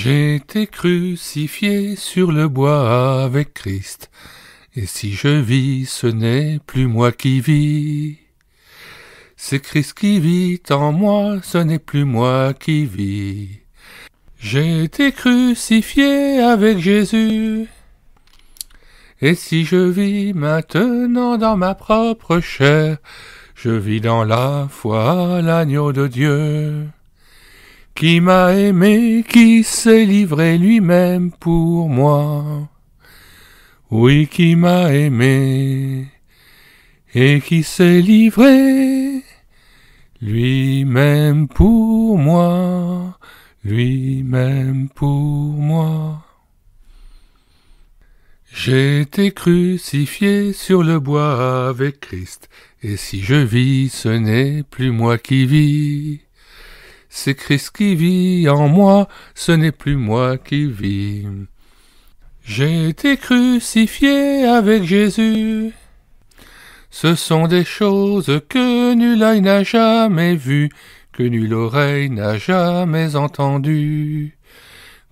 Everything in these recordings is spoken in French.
J'ai été crucifié sur le bois avec Christ, et si je vis, ce n'est plus moi qui vis. C'est Christ qui vit en moi, ce n'est plus moi qui vis. J'ai été crucifié avec Jésus, et si je vis maintenant dans ma propre chair, je vis dans la foi l'agneau de Dieu qui m'a aimé, qui s'est livré lui-même pour moi. Oui, qui m'a aimé, et qui s'est livré lui-même pour moi, lui-même pour moi. J'ai été crucifié sur le bois avec Christ, et si je vis, ce n'est plus moi qui vis c'est Christ qui vit en moi, ce n'est plus moi qui vis. J'ai été crucifié avec Jésus. Ce sont des choses que nul œil n'a jamais vues, que nulle oreille n'a jamais entendues,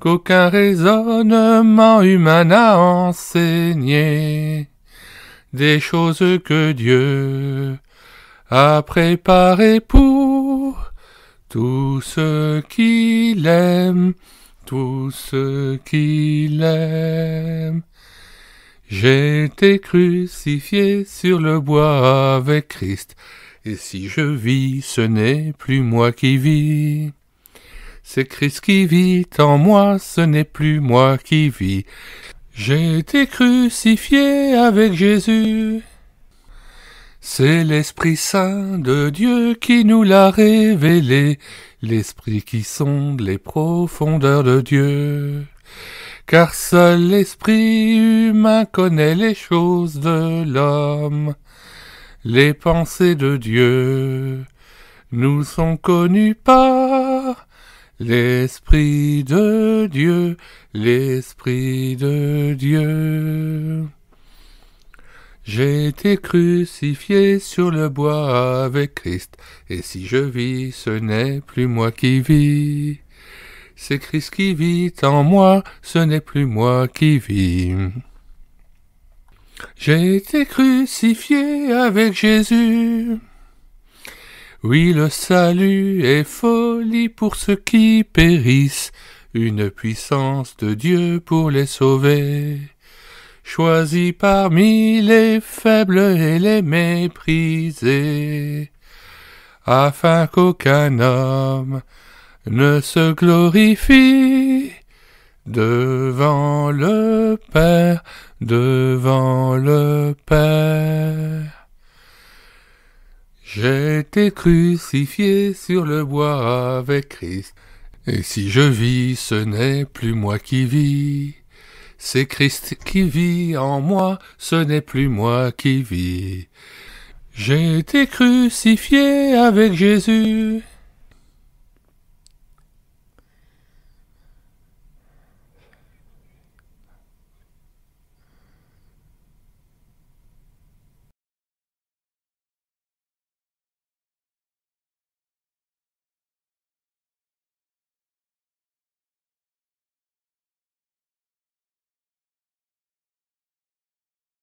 qu'aucun raisonnement humain n'a enseigné, des choses que Dieu a préparées pour tout ce qu'il aime, tout ce qu'il aime. J'ai été crucifié sur le bois avec Christ, et si je vis, ce n'est plus moi qui vis. C'est Christ qui vit en moi, ce n'est plus moi qui vis. J'ai été crucifié avec Jésus. C'est l'Esprit Saint de Dieu qui nous l'a révélé, l'Esprit qui sonde les profondeurs de Dieu. Car seul l'Esprit humain connaît les choses de l'homme, les pensées de Dieu nous sont connues par l'Esprit de Dieu, l'Esprit de Dieu. J'ai été crucifié sur le bois avec Christ, et si je vis, ce n'est plus moi qui vis. C'est Christ qui vit en moi, ce n'est plus moi qui vis. J'ai été crucifié avec Jésus. Oui, le salut est folie pour ceux qui périssent, une puissance de Dieu pour les sauver choisi parmi les faibles et les méprisés, afin qu'aucun homme ne se glorifie devant le Père, devant le Père. J'ai été crucifié sur le bois avec Christ, et si je vis, ce n'est plus moi qui vis, c'est Christ qui vit en moi, ce n'est plus moi qui vis. J'ai été crucifié avec Jésus.